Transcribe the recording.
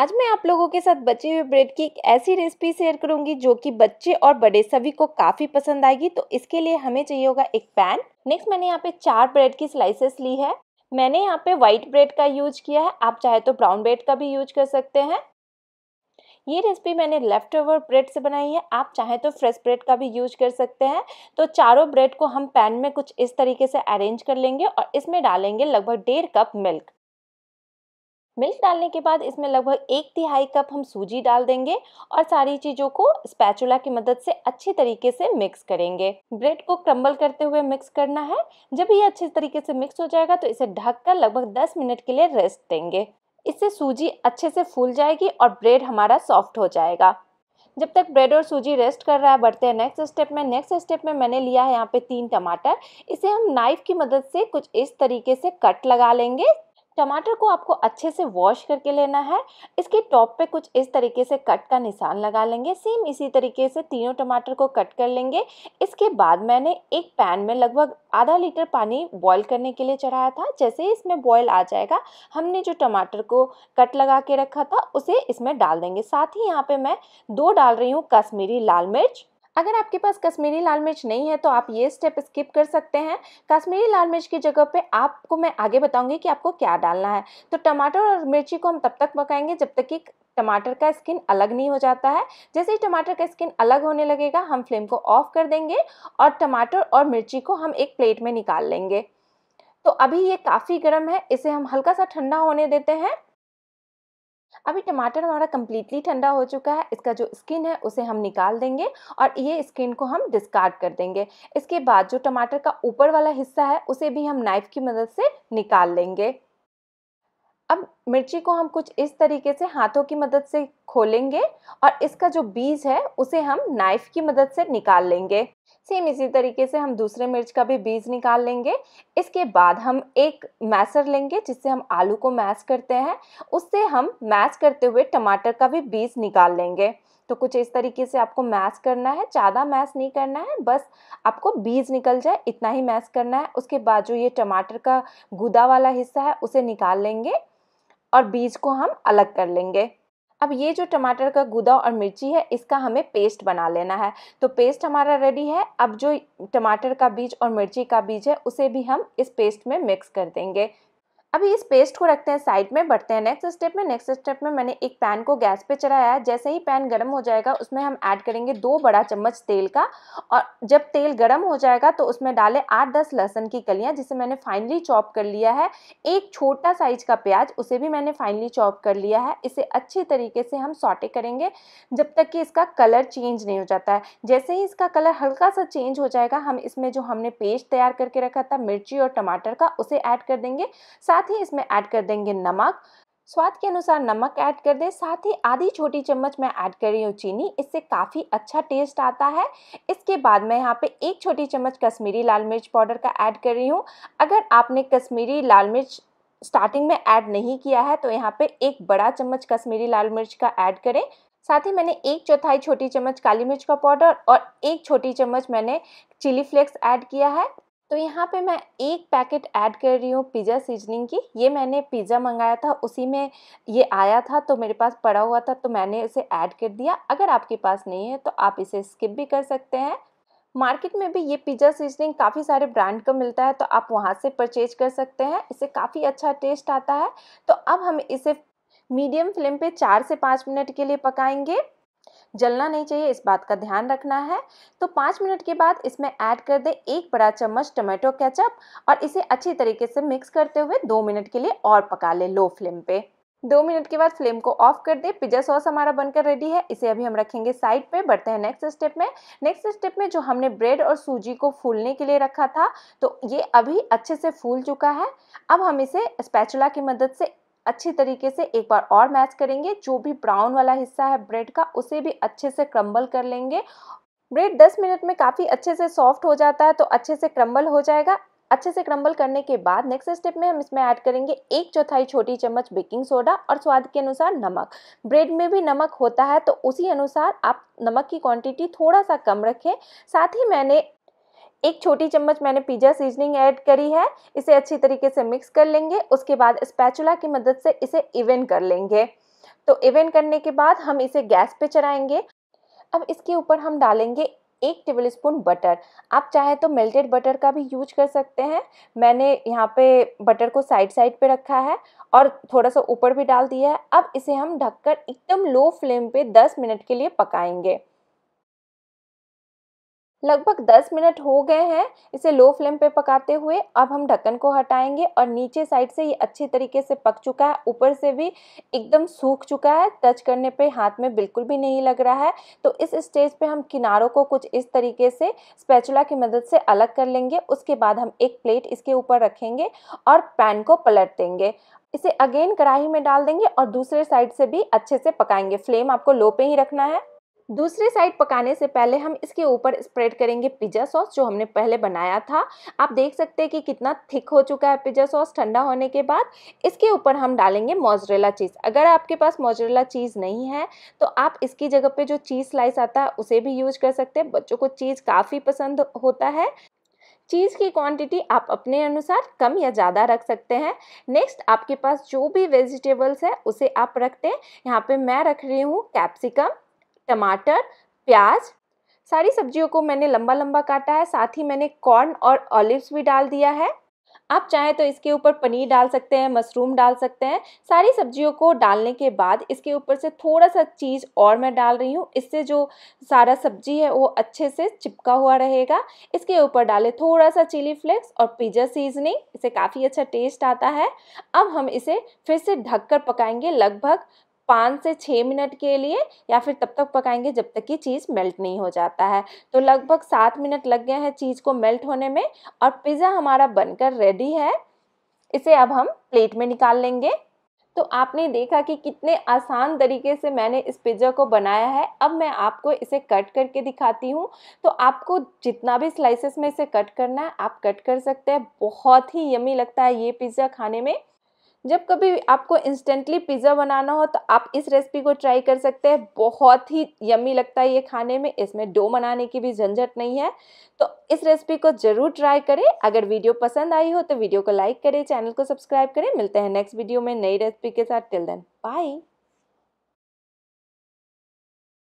आज मैं आप लोगों के साथ बचे हुए ब्रेड की एक ऐसी रेसिपी शेयर करूंगी जो कि बच्चे और बड़े सभी को काफ़ी पसंद आएगी तो इसके लिए हमें चाहिए होगा एक पैन नेक्स्ट मैंने यहाँ पे चार ब्रेड की स्लाइसेस ली है मैंने यहाँ पे व्हाइट ब्रेड का यूज किया है आप चाहे तो ब्राउन ब्रेड का भी यूज कर सकते हैं ये रेसिपी मैंने लेफ्ट ओवर ब्रेड से बनाई है आप चाहें तो फ्रेश ब्रेड का भी यूज कर सकते हैं तो चारों ब्रेड को हम पैन में कुछ इस तरीके से अरेंज कर लेंगे और इसमें डालेंगे लगभग डेढ़ कप मिल्क मिल्क डालने के बाद इसमें लगभग एक तिहाई कप हम सूजी डाल देंगे और सारी चीज़ों को स्पैचुला की मदद से अच्छी तरीके से मिक्स करेंगे ब्रेड को क्रम्बल करते हुए मिक्स करना है जब ये अच्छे तरीके से मिक्स हो जाएगा तो इसे ढक कर लगभग 10 मिनट के लिए रेस्ट देंगे इससे सूजी अच्छे से फूल जाएगी और ब्रेड हमारा सॉफ्ट हो जाएगा जब तक ब्रेड और सूजी रेस्ट कर रहा है बढ़ते हैं नेक्स्ट स्टेप में नेक्स्ट स्टेप में मैंने लिया है यहाँ पे तीन टमाटर इसे हम नाइफ की मदद से कुछ इस तरीके से कट लगा लेंगे टमाटर को आपको अच्छे से वॉश करके लेना है इसके टॉप पे कुछ इस तरीके से कट का निशान लगा लेंगे सेम इसी तरीके से तीनों टमाटर को कट कर लेंगे इसके बाद मैंने एक पैन में लगभग आधा लीटर पानी बॉईल करने के लिए चढ़ाया था जैसे ही इसमें बॉईल आ जाएगा हमने जो टमाटर को कट लगा के रखा था उसे इसमें डाल देंगे साथ ही यहाँ पर मैं दो डाल रही हूँ कश्मीरी लाल मिर्च अगर आपके पास कश्मीरी लाल मिर्च नहीं है तो आप ये स्टेप स्किप कर सकते हैं कश्मीरी लाल मिर्च की जगह पे आपको मैं आगे बताऊंगी कि आपको क्या डालना है तो टमाटर और मिर्ची को हम तब तक पकाएंगे जब तक कि टमाटर का स्किन अलग नहीं हो जाता है जैसे ही टमाटर का स्किन अलग होने लगेगा हम फ्लेम को ऑफ कर देंगे और टमाटर और मिर्ची को हम एक प्लेट में निकाल लेंगे तो अभी ये काफ़ी गर्म है इसे हम हल्का सा ठंडा होने देते हैं अभी टमाटर हमारा कम्प्लीटली ठंडा हो चुका है इसका जो स्किन है उसे हम निकाल देंगे और ये स्किन को हम डिस्कार्ड कर देंगे इसके बाद जो टमाटर का ऊपर वाला हिस्सा है उसे भी हम नाइफ़ की मदद से निकाल लेंगे अब मिर्ची को हम कुछ इस तरीके से हाथों की मदद से खोलेंगे और इसका जो बीज है उसे हम नाइफ़ की मदद से निकाल लेंगे सेम इसी तरीके से हम दूसरे मिर्च का भी बीज निकाल लेंगे इसके बाद हम एक मैसर लेंगे जिससे हम आलू को मैश करते हैं उससे हम मैश करते हुए टमाटर का भी बीज निकाल लेंगे तो कुछ इस तरीके से आपको मैश करना है ज़्यादा मैश नहीं करना है बस आपको बीज निकल जाए इतना ही मैश करना है उसके बाद जो ये टमाटर का गुदा वाला हिस्सा है उसे निकाल लेंगे और बीज को हम अलग कर लेंगे अब ये जो टमाटर का गुदा और मिर्ची है इसका हमें पेस्ट बना लेना है तो पेस्ट हमारा रेडी है अब जो टमाटर का बीज और मिर्ची का बीज है उसे भी हम इस पेस्ट में मिक्स कर देंगे अभी इस पेस्ट को रखते हैं साइड में बढ़ते हैं नेक्स्ट स्टेप में नेक्स्ट स्टेप में मैंने एक पैन को गैस पे चढ़ाया है जैसे ही पैन गर्म हो जाएगा उसमें हम ऐड करेंगे दो बड़ा चम्मच तेल का और जब तेल गर्म हो जाएगा तो उसमें डालें आठ दस लहसन की कलियाँ जिसे मैंने फाइनली चॉप कर लिया है एक छोटा साइज का प्याज उसे भी मैंने फाइनली चॉप कर लिया है इसे अच्छे तरीके से हम सॉटे करेंगे जब तक कि इसका कलर चेंज नहीं हो जाता है जैसे ही इसका कलर हल्का सा चेंज हो जाएगा हम इसमें जो हमने पेस्ट तैयार करके रखा था मिर्ची और टमाटर का उसे ऐड कर देंगे साथ साथ ही इसमें ऐड कर देंगे नमक स्वाद के अनुसार नमक ऐड कर दें साथ ही आधी छोटी चम्मच मैं ऐड कर रही हूँ चीनी इससे काफ़ी अच्छा टेस्ट आता है इसके बाद मैं यहाँ पे एक छोटी चम्मच कश्मीरी लाल मिर्च पाउडर का ऐड कर रही हूँ अगर आपने कश्मीरी लाल मिर्च स्टार्टिंग में ऐड नहीं किया है तो यहाँ पे एक बड़ा चम्मच कश्मीरी लाल मिर्च का ऐड करें साथ ही मैंने एक चौथाई छोटी चम्मच काली मिर्च का पाउडर और एक छोटी चम्मच मैंने चिली फ्लेक्स ऐड किया है तो यहाँ पे मैं एक पैकेट ऐड कर रही हूँ पिज़्ज़ा सीजनिंग की ये मैंने पिज़्ज़ा मंगाया था उसी में ये आया था तो मेरे पास पड़ा हुआ था तो मैंने इसे ऐड कर दिया अगर आपके पास नहीं है तो आप इसे स्किप भी कर सकते हैं मार्केट में भी ये पिज़्ज़ा सीजनिंग काफ़ी सारे ब्रांड का मिलता है तो आप वहाँ से परचेज कर सकते हैं इसे काफ़ी अच्छा टेस्ट आता है तो अब हम इसे मीडियम फ्लेम पे चार से पाँच मिनट के लिए पकाएंगे जलना नहीं चाहिए इस बात का ध्यान रखना है तो पाँच मिनट के बाद इसमें ऐड कर दें एक बड़ा चम्मच टमाटो केचप और इसे अच्छी तरीके से मिक्स करते हुए दो मिनट के लिए और पका लें लो फ्लेम पे दो मिनट के बाद फ्लेम को ऑफ कर दें पिज्जा सॉस हमारा बनकर रेडी है इसे अभी हम रखेंगे साइड पे बढ़ते हैं नेक्स्ट स्टेप में नेक्स्ट स्टेप में जो हमने ब्रेड और सूजी को फूलने के लिए रखा था तो ये अभी अच्छे से फूल चुका है अब हम इसे स्पैचुला की मदद से अच्छी तरीके से एक बार और मैच करेंगे जो भी ब्राउन वाला हिस्सा है ब्रेड का उसे भी अच्छे से क्रम्बल कर लेंगे ब्रेड 10 मिनट में काफ़ी अच्छे से सॉफ्ट हो जाता है तो अच्छे से क्रम्बल हो जाएगा अच्छे से क्रम्बल करने के बाद नेक्स्ट स्टेप में हम इसमें ऐड करेंगे एक चौथाई छोटी चम्मच बेकिंग सोडा और स्वाद के अनुसार नमक ब्रेड में भी नमक होता है तो उसी अनुसार आप नमक की क्वांटिटी थोड़ा सा कम रखें साथ ही मैंने एक छोटी चम्मच मैंने पिज्ज़ा सीजनिंग ऐड करी है इसे अच्छी तरीके से मिक्स कर लेंगे उसके बाद स्पैचुला की मदद से इसे इवेन कर लेंगे तो इवेंट करने के बाद हम इसे गैस पे चढ़ाएंगे अब इसके ऊपर हम डालेंगे एक टेबल स्पून बटर आप चाहे तो मेल्टेड बटर का भी यूज कर सकते हैं मैंने यहाँ पे बटर को साइड साइड पे रखा है और थोड़ा सा ऊपर भी डाल दिया है अब इसे हम ढककर एकदम लो फ्लेम पे 10 मिनट के लिए पकाएंगे लगभग 10 मिनट हो गए हैं इसे लो फ्लेम पे पकाते हुए अब हम ढक्कन को हटाएंगे और नीचे साइड से ये अच्छे तरीके से पक चुका है ऊपर से भी एकदम सूख चुका है टच करने पे हाथ में बिल्कुल भी नहीं लग रहा है तो इस स्टेज पे हम किनारों को कुछ इस तरीके से स्पैचुला की मदद से अलग कर लेंगे उसके बाद हम एक प्लेट इसके ऊपर रखेंगे और पैन को पलट देंगे इसे अगेन कढ़ाई में डाल देंगे और दूसरे साइड से भी अच्छे से पकाएंगे फ्लेम आपको लो पे ही रखना है दूसरी साइड पकाने से पहले हम इसके ऊपर स्प्रेड करेंगे पिज्ज़ा सॉस जो हमने पहले बनाया था आप देख सकते हैं कि कितना थिक हो चुका है पिज्ज़ा सॉस ठंडा होने के बाद इसके ऊपर हम डालेंगे मोजरेला चीज़ अगर आपके पास मोजरेला चीज़ नहीं है तो आप इसकी जगह पे जो चीज़ स्लाइस आता है उसे भी यूज कर सकते हैं बच्चों को चीज़ काफ़ी पसंद होता है चीज़ की क्वांटिटी आप अपने अनुसार कम या ज़्यादा रख सकते हैं नेक्स्ट आपके पास जो भी वेजिटेबल्स है उसे आप रखते हैं यहाँ पे मैं रख रही हूँ कैप्सिकम टमाटर प्याज सारी सब्जियों को मैंने लंबा लंबा काटा है साथ ही मैंने कॉर्न और ऑलिव्स भी डाल दिया है आप चाहें तो इसके ऊपर पनीर डाल सकते हैं मशरूम डाल सकते हैं सारी सब्जियों को डालने के बाद इसके ऊपर से थोड़ा सा चीज़ और मैं डाल रही हूँ इससे जो सारा सब्जी है वो अच्छे से चिपका हुआ रहेगा इसके ऊपर डालें थोड़ा सा चिली फ्लेक्स और पिज्ज़ा सीजनिंग इसे काफ़ी अच्छा टेस्ट आता है अब हम इसे फिर से ढककर पकाएंगे लगभग पाँच से छः मिनट के लिए या फिर तब तक पकाएंगे जब तक कि चीज़ मेल्ट नहीं हो जाता है तो लगभग सात मिनट लग गए हैं चीज़ को मेल्ट होने में और पिज़्ज़ा हमारा बनकर रेडी है इसे अब हम प्लेट में निकाल लेंगे तो आपने देखा कि कितने आसान तरीके से मैंने इस पिज़्ज़ा को बनाया है अब मैं आपको इसे कट करके दिखाती हूँ तो आपको जितना भी स्लाइसेस में इसे कट करना है आप कट कर सकते हैं बहुत ही यमी लगता है ये पिज़्ज़ा खाने में जब कभी आपको इंस्टेंटली पिज़्ज़ा बनाना हो तो आप इस रेसिपी को ट्राई कर सकते हैं बहुत ही यम्मी लगता है ये खाने में इसमें डो बनाने की भी झंझट नहीं है तो इस रेसिपी को ज़रूर ट्राई करें अगर वीडियो पसंद आई हो तो वीडियो को लाइक करें चैनल को सब्सक्राइब करें मिलते हैं नेक्स्ट वीडियो में नई रेसिपी के साथ टिल देन बाई